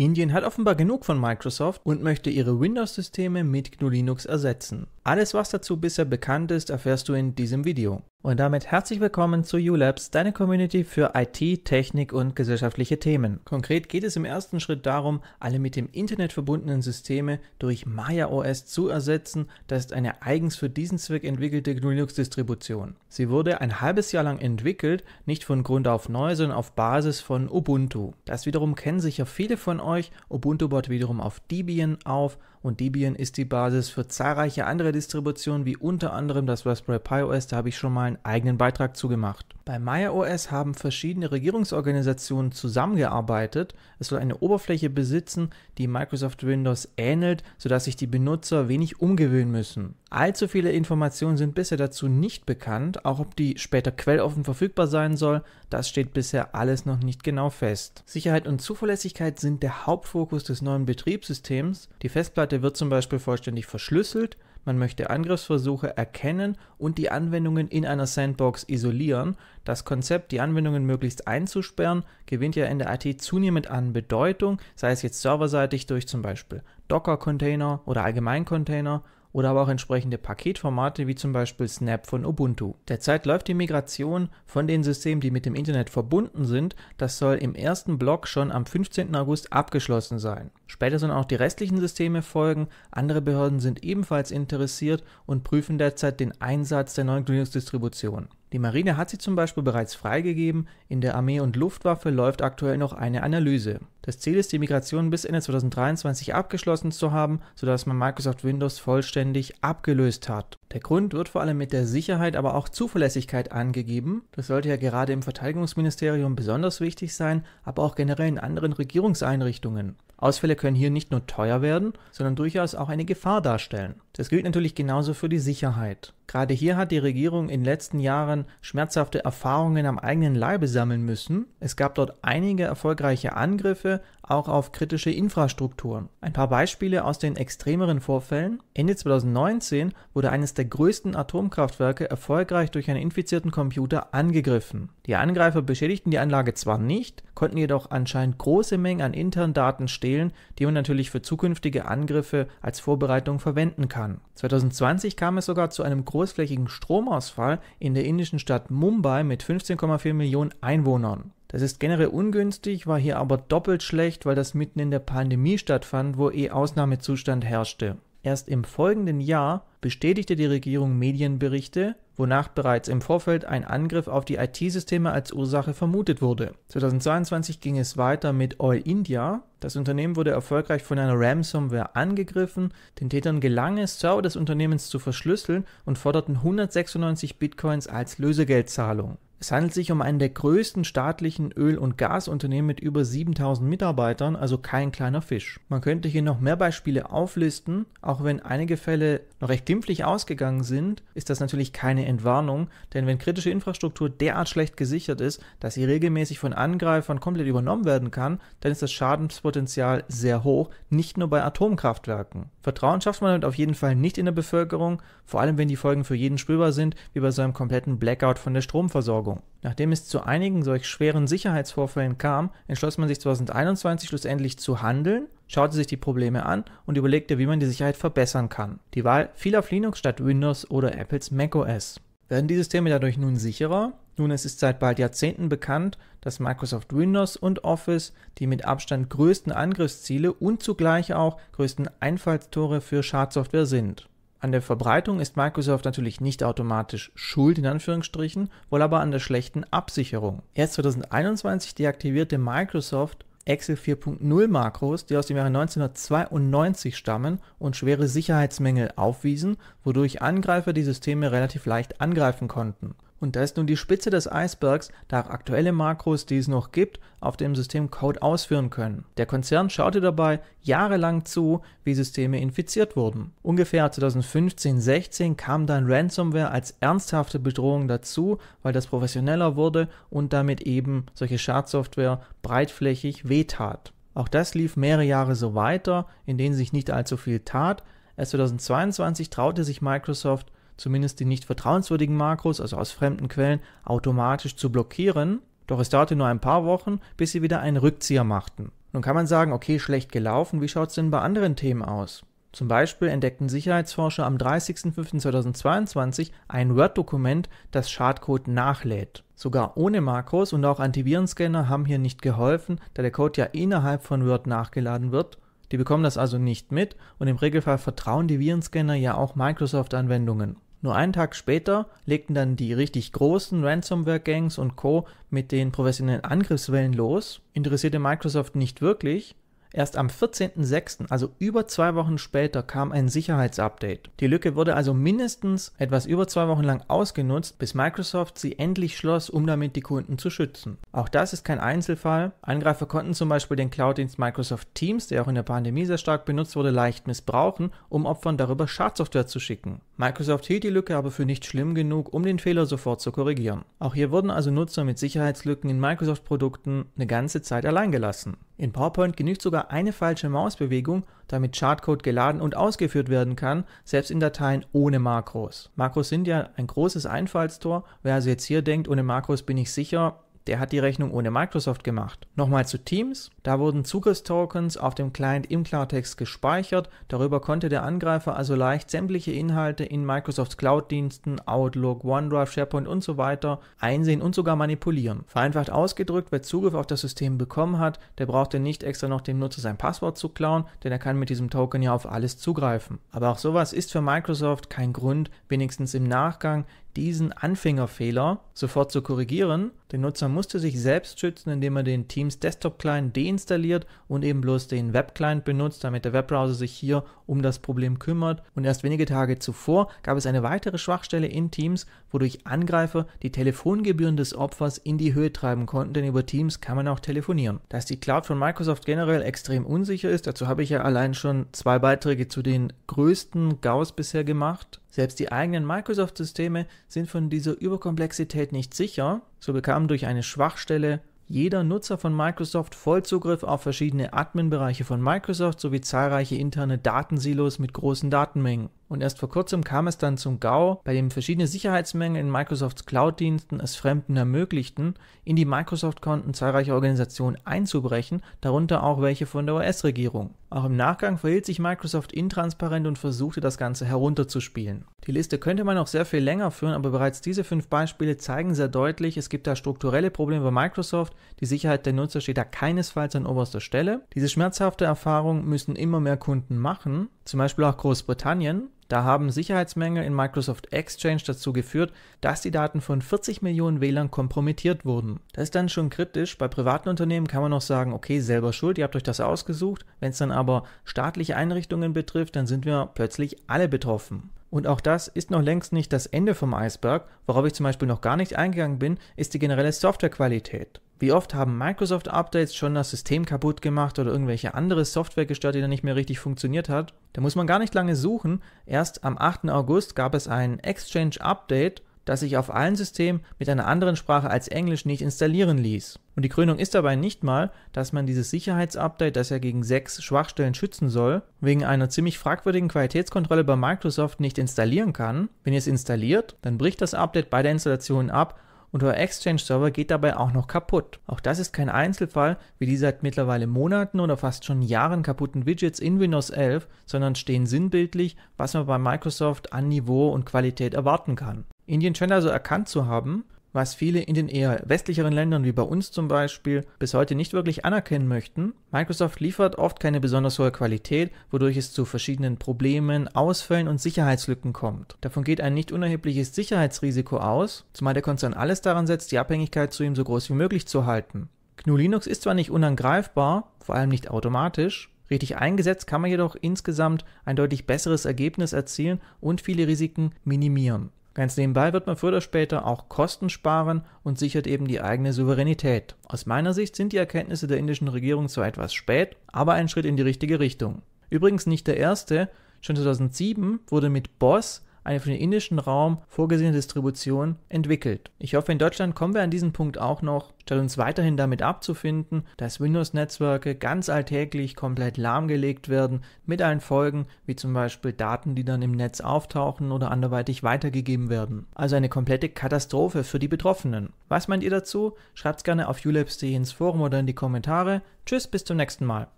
Indien hat offenbar genug von Microsoft und möchte ihre Windows-Systeme mit GNU Linux ersetzen alles, was dazu bisher bekannt ist, erfährst du in diesem Video. Und damit herzlich willkommen zu ULabs, deine Community für IT, Technik und gesellschaftliche Themen. Konkret geht es im ersten Schritt darum, alle mit dem Internet verbundenen Systeme durch Maya OS zu ersetzen. Das ist eine eigens für diesen Zweck entwickelte GNU-Linux-Distribution. Sie wurde ein halbes Jahr lang entwickelt, nicht von Grund auf neu, sondern auf Basis von Ubuntu. Das wiederum kennen sicher viele von euch. Ubuntu baut wiederum auf Debian auf und Debian ist die Basis für zahlreiche andere Distributionen wie unter anderem das Raspberry Pi OS, da habe ich schon mal einen eigenen Beitrag zu gemacht. Bei MayaOS haben verschiedene Regierungsorganisationen zusammengearbeitet. Es soll eine Oberfläche besitzen, die Microsoft Windows ähnelt, sodass sich die Benutzer wenig umgewöhnen müssen. Allzu viele Informationen sind bisher dazu nicht bekannt, auch ob die später quelloffen verfügbar sein soll, das steht bisher alles noch nicht genau fest. Sicherheit und Zuverlässigkeit sind der Hauptfokus des neuen Betriebssystems. Die Festplatte wird zum Beispiel vollständig verschlüsselt, man möchte Angriffsversuche erkennen und die Anwendungen in einer Sandbox isolieren. Das Konzept, die Anwendungen möglichst einzusperren, gewinnt ja in der IT zunehmend an Bedeutung, sei es jetzt serverseitig durch zum Beispiel Docker-Container oder Allgemein-Container oder aber auch entsprechende Paketformate wie zum Beispiel Snap von Ubuntu. Derzeit läuft die Migration von den Systemen, die mit dem Internet verbunden sind. Das soll im ersten Block schon am 15. August abgeschlossen sein. Später sollen auch die restlichen Systeme folgen. Andere Behörden sind ebenfalls interessiert und prüfen derzeit den Einsatz der neuen Linux-Distribution. Die Marine hat sie zum Beispiel bereits freigegeben, in der Armee und Luftwaffe läuft aktuell noch eine Analyse. Das Ziel ist, die Migration bis Ende 2023 abgeschlossen zu haben, sodass man Microsoft Windows vollständig abgelöst hat. Der Grund wird vor allem mit der Sicherheit, aber auch Zuverlässigkeit angegeben. Das sollte ja gerade im Verteidigungsministerium besonders wichtig sein, aber auch generell in anderen Regierungseinrichtungen. Ausfälle können hier nicht nur teuer werden, sondern durchaus auch eine Gefahr darstellen. Das gilt natürlich genauso für die Sicherheit. Gerade hier hat die Regierung in den letzten Jahren schmerzhafte Erfahrungen am eigenen Leibe sammeln müssen. Es gab dort einige erfolgreiche Angriffe, auch auf kritische Infrastrukturen. Ein paar Beispiele aus den extremeren Vorfällen. Ende 2019 wurde eines der größten Atomkraftwerke erfolgreich durch einen infizierten Computer angegriffen. Die Angreifer beschädigten die Anlage zwar nicht, konnten jedoch anscheinend große Mengen an internen Daten stehlen, die man natürlich für zukünftige Angriffe als Vorbereitung verwenden kann. 2020 kam es sogar zu einem großen großflächigen Stromausfall in der indischen Stadt Mumbai mit 15,4 Millionen Einwohnern. Das ist generell ungünstig, war hier aber doppelt schlecht, weil das mitten in der Pandemie stattfand, wo eh Ausnahmezustand herrschte. Erst im folgenden Jahr bestätigte die Regierung Medienberichte, wonach bereits im Vorfeld ein Angriff auf die IT-Systeme als Ursache vermutet wurde. 2022 ging es weiter mit All India. Das Unternehmen wurde erfolgreich von einer Ransomware angegriffen. Den Tätern gelang es, Server des Unternehmens zu verschlüsseln und forderten 196 Bitcoins als Lösegeldzahlung. Es handelt sich um einen der größten staatlichen Öl- und Gasunternehmen mit über 7000 Mitarbeitern, also kein kleiner Fisch. Man könnte hier noch mehr Beispiele auflisten, auch wenn einige Fälle noch recht glimpflich ausgegangen sind, ist das natürlich keine Entwarnung, denn wenn kritische Infrastruktur derart schlecht gesichert ist, dass sie regelmäßig von Angreifern komplett übernommen werden kann, dann ist das Schadenspotenzial sehr hoch, nicht nur bei Atomkraftwerken. Vertrauen schafft man damit auf jeden Fall nicht in der Bevölkerung, vor allem wenn die Folgen für jeden spürbar sind, wie bei so einem kompletten Blackout von der Stromversorgung. Nachdem es zu einigen solch schweren Sicherheitsvorfällen kam, entschloss man sich 2021 schlussendlich zu handeln schaute sich die Probleme an und überlegte, wie man die Sicherheit verbessern kann. Die Wahl fiel auf Linux statt Windows oder Apples macOS. Werden die Systeme dadurch nun sicherer? Nun, es ist seit bald Jahrzehnten bekannt, dass Microsoft Windows und Office die mit Abstand größten Angriffsziele und zugleich auch größten Einfallstore für Schadsoftware sind. An der Verbreitung ist Microsoft natürlich nicht automatisch schuld, in Anführungsstrichen, wohl aber an der schlechten Absicherung. Erst 2021 deaktivierte Microsoft Excel 4.0 Makros, die aus dem Jahre 1992 stammen und schwere Sicherheitsmängel aufwiesen, wodurch Angreifer die Systeme relativ leicht angreifen konnten und da ist nun die Spitze des Eisbergs, da aktuelle Makros, die es noch gibt, auf dem System Code ausführen können. Der Konzern schaute dabei jahrelang zu, wie Systeme infiziert wurden. Ungefähr 2015-16 kam dann Ransomware als ernsthafte Bedrohung dazu, weil das professioneller wurde und damit eben solche Schadsoftware breitflächig wehtat. Auch das lief mehrere Jahre so weiter, in denen sich nicht allzu viel tat. Erst 2022 traute sich Microsoft zumindest die nicht vertrauenswürdigen Makros, also aus fremden Quellen, automatisch zu blockieren. Doch es dauerte nur ein paar Wochen, bis sie wieder einen Rückzieher machten. Nun kann man sagen, okay, schlecht gelaufen, wie schaut es denn bei anderen Themen aus? Zum Beispiel entdeckten Sicherheitsforscher am 30.05.2022 ein Word-Dokument, das Schadcode nachlädt. Sogar ohne Makros und auch Antivirenscanner haben hier nicht geholfen, da der Code ja innerhalb von Word nachgeladen wird. Die bekommen das also nicht mit und im Regelfall vertrauen die Virenscanner ja auch Microsoft-Anwendungen. Nur einen Tag später legten dann die richtig großen Ransomware-Gangs und Co. mit den professionellen Angriffswellen los, interessierte Microsoft nicht wirklich Erst am 14.06., also über zwei Wochen später, kam ein Sicherheitsupdate. Die Lücke wurde also mindestens etwas über zwei Wochen lang ausgenutzt, bis Microsoft sie endlich schloss, um damit die Kunden zu schützen. Auch das ist kein Einzelfall. Angreifer konnten zum Beispiel den Cloud-Dienst Microsoft Teams, der auch in der Pandemie sehr stark benutzt wurde, leicht missbrauchen, um Opfern darüber Schadsoftware zu schicken. Microsoft hielt die Lücke aber für nicht schlimm genug, um den Fehler sofort zu korrigieren. Auch hier wurden also Nutzer mit Sicherheitslücken in Microsoft-Produkten eine ganze Zeit allein gelassen. In PowerPoint genügt sogar eine falsche Mausbewegung, damit Chartcode geladen und ausgeführt werden kann, selbst in Dateien ohne Makros. Makros sind ja ein großes Einfallstor. Wer also jetzt hier denkt, ohne Makros bin ich sicher, der hat die Rechnung ohne Microsoft gemacht. Nochmal zu Teams. Da wurden Zugriffstokens auf dem Client im Klartext gespeichert, darüber konnte der Angreifer also leicht sämtliche Inhalte in Microsofts Cloud-Diensten, Outlook, OneDrive, SharePoint und so weiter einsehen und sogar manipulieren. Vereinfacht ausgedrückt, wer Zugriff auf das System bekommen hat, der brauchte nicht extra noch dem Nutzer sein Passwort zu klauen, denn er kann mit diesem Token ja auf alles zugreifen. Aber auch sowas ist für Microsoft kein Grund, wenigstens im Nachgang diesen Anfängerfehler sofort zu korrigieren. Der Nutzer musste sich selbst schützen, indem er den Teams Desktop Client den deinstalliert und eben bloß den Webclient benutzt, damit der Webbrowser sich hier um das Problem kümmert. Und erst wenige Tage zuvor gab es eine weitere Schwachstelle in Teams, wodurch Angreifer die Telefongebühren des Opfers in die Höhe treiben konnten, denn über Teams kann man auch telefonieren. Dass die Cloud von Microsoft generell extrem unsicher ist, dazu habe ich ja allein schon zwei Beiträge zu den größten GAUs bisher gemacht. Selbst die eigenen Microsoft-Systeme sind von dieser Überkomplexität nicht sicher. So bekamen durch eine Schwachstelle jeder Nutzer von Microsoft Vollzugriff auf verschiedene Admin-Bereiche von Microsoft sowie zahlreiche interne Datensilos mit großen Datenmengen. Und erst vor kurzem kam es dann zum GAU, bei dem verschiedene Sicherheitsmängel in Microsofts Cloud-Diensten es Fremden ermöglichten, in die Microsoft-Konten zahlreicher Organisationen einzubrechen, darunter auch welche von der US-Regierung. Auch im Nachgang verhielt sich Microsoft intransparent und versuchte das Ganze herunterzuspielen. Die Liste könnte man noch sehr viel länger führen, aber bereits diese fünf Beispiele zeigen sehr deutlich, es gibt da strukturelle Probleme bei Microsoft, die Sicherheit der Nutzer steht da keinesfalls an oberster Stelle. Diese schmerzhafte Erfahrung müssen immer mehr Kunden machen, zum Beispiel auch Großbritannien, da haben Sicherheitsmängel in Microsoft Exchange dazu geführt, dass die Daten von 40 Millionen Wählern kompromittiert wurden. Das ist dann schon kritisch. Bei privaten Unternehmen kann man noch sagen, okay, selber schuld, ihr habt euch das ausgesucht. Wenn es dann aber staatliche Einrichtungen betrifft, dann sind wir plötzlich alle betroffen. Und auch das ist noch längst nicht das Ende vom Eisberg. Worauf ich zum Beispiel noch gar nicht eingegangen bin, ist die generelle Softwarequalität. Wie oft haben Microsoft-Updates schon das System kaputt gemacht oder irgendwelche andere Software gestört, die dann nicht mehr richtig funktioniert hat? Da muss man gar nicht lange suchen. Erst am 8. August gab es ein Exchange-Update das sich auf allen Systemen mit einer anderen Sprache als Englisch nicht installieren ließ. Und die Krönung ist dabei nicht mal, dass man dieses Sicherheitsupdate, das ja gegen sechs Schwachstellen schützen soll, wegen einer ziemlich fragwürdigen Qualitätskontrolle bei Microsoft nicht installieren kann. Wenn ihr es installiert, dann bricht das Update bei der Installation ab und euer Exchange-Server geht dabei auch noch kaputt. Auch das ist kein Einzelfall, wie die seit mittlerweile Monaten oder fast schon Jahren kaputten Widgets in Windows 11, sondern stehen sinnbildlich, was man bei Microsoft an Niveau und Qualität erwarten kann. Indian scheint so also erkannt zu haben, was viele in den eher westlicheren Ländern wie bei uns zum Beispiel bis heute nicht wirklich anerkennen möchten. Microsoft liefert oft keine besonders hohe Qualität, wodurch es zu verschiedenen Problemen, Ausfällen und Sicherheitslücken kommt. Davon geht ein nicht unerhebliches Sicherheitsrisiko aus, zumal der Konzern alles daran setzt, die Abhängigkeit zu ihm so groß wie möglich zu halten. GNU Linux ist zwar nicht unangreifbar, vor allem nicht automatisch, Richtig eingesetzt kann man jedoch insgesamt ein deutlich besseres Ergebnis erzielen und viele Risiken minimieren. Ganz nebenbei wird man früher oder später auch Kosten sparen und sichert eben die eigene Souveränität. Aus meiner Sicht sind die Erkenntnisse der indischen Regierung zwar etwas spät, aber ein Schritt in die richtige Richtung. Übrigens nicht der erste, schon 2007 wurde mit Boss eine für den indischen Raum vorgesehene Distribution entwickelt. Ich hoffe, in Deutschland kommen wir an diesen Punkt auch noch, statt uns weiterhin damit abzufinden, dass Windows-Netzwerke ganz alltäglich komplett lahmgelegt werden, mit allen Folgen, wie zum Beispiel Daten, die dann im Netz auftauchen oder anderweitig weitergegeben werden. Also eine komplette Katastrophe für die Betroffenen. Was meint ihr dazu? Schreibt es gerne auf ulabs.de ins Forum oder in die Kommentare. Tschüss, bis zum nächsten Mal.